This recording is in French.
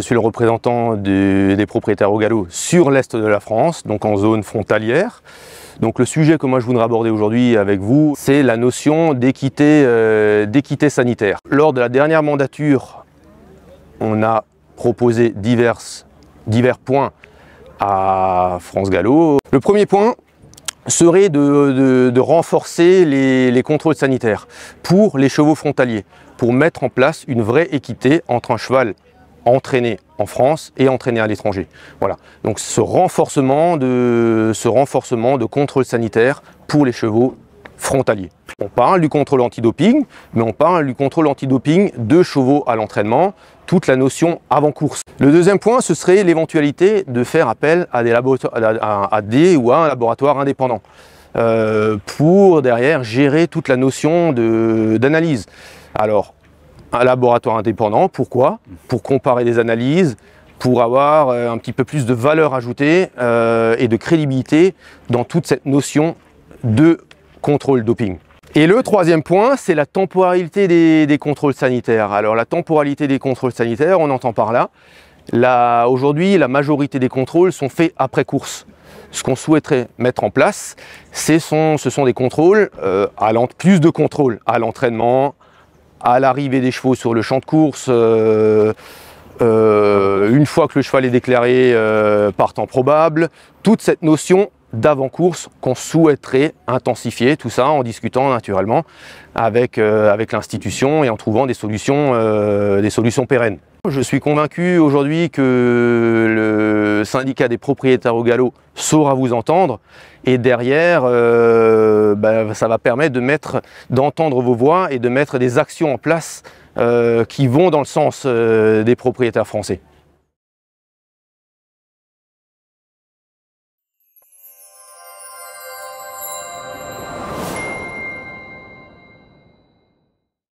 je suis le représentant des, propriétaires au galop sur l'est de la France, donc en zone frontalière. Donc le sujet que moi je voudrais aborder aujourd'hui avec vous, c'est la notion d'équité euh, sanitaire. Lors de la dernière mandature, on a proposé divers, points à France Gallo. Le premier point serait de, renforcer les, les contrôles sanitaires pour les chevaux frontaliers, pour mettre en place une vraie équité entre un cheval entraîner en France et entraîner à l'étranger. Voilà. Donc ce renforcement de ce renforcement de contrôle sanitaire pour les chevaux frontaliers. On parle du contrôle anti-doping, mais on parle du contrôle anti-doping de chevaux à l'entraînement, toute la notion avant course. Le deuxième point, ce serait l'éventualité de faire appel à des, laboratoires à des ou à un laboratoire indépendant. Euh, pour derrière gérer toute la notion d'analyse. Alors, un laboratoire indépendant. Pourquoi Pour comparer des analyses, pour avoir euh, un petit peu plus de valeur ajoutée euh, et de crédibilité dans toute cette notion de contrôle doping. Et le troisième point, c'est la temporalité des, contrôles sanitaires. Alors la temporalité des contrôles sanitaires, on entend par là, aujourd'hui la majorité des contrôles sont faits après course. Ce qu'on souhaiterait mettre en place, ce sont des contrôles, euh, plus de contrôles à l'entraînement, à l'arrivée des chevaux sur le champ de course, euh, euh, une fois que le cheval est déclaré euh, partant probable, toute cette notion d'avant-course qu'on souhaiterait intensifier, tout ça en discutant naturellement avec, avec l'institution et en trouvant des solutions, des solutions pérennes. Je suis convaincu aujourd'hui que le, le syndicat des propriétaires au galop saura vous entendre. Et derrière, euh, bah, ça va permettre de mettre, d'entendre vos voix et de mettre des actions en place euh, qui vont dans le sens euh, des propriétaires français.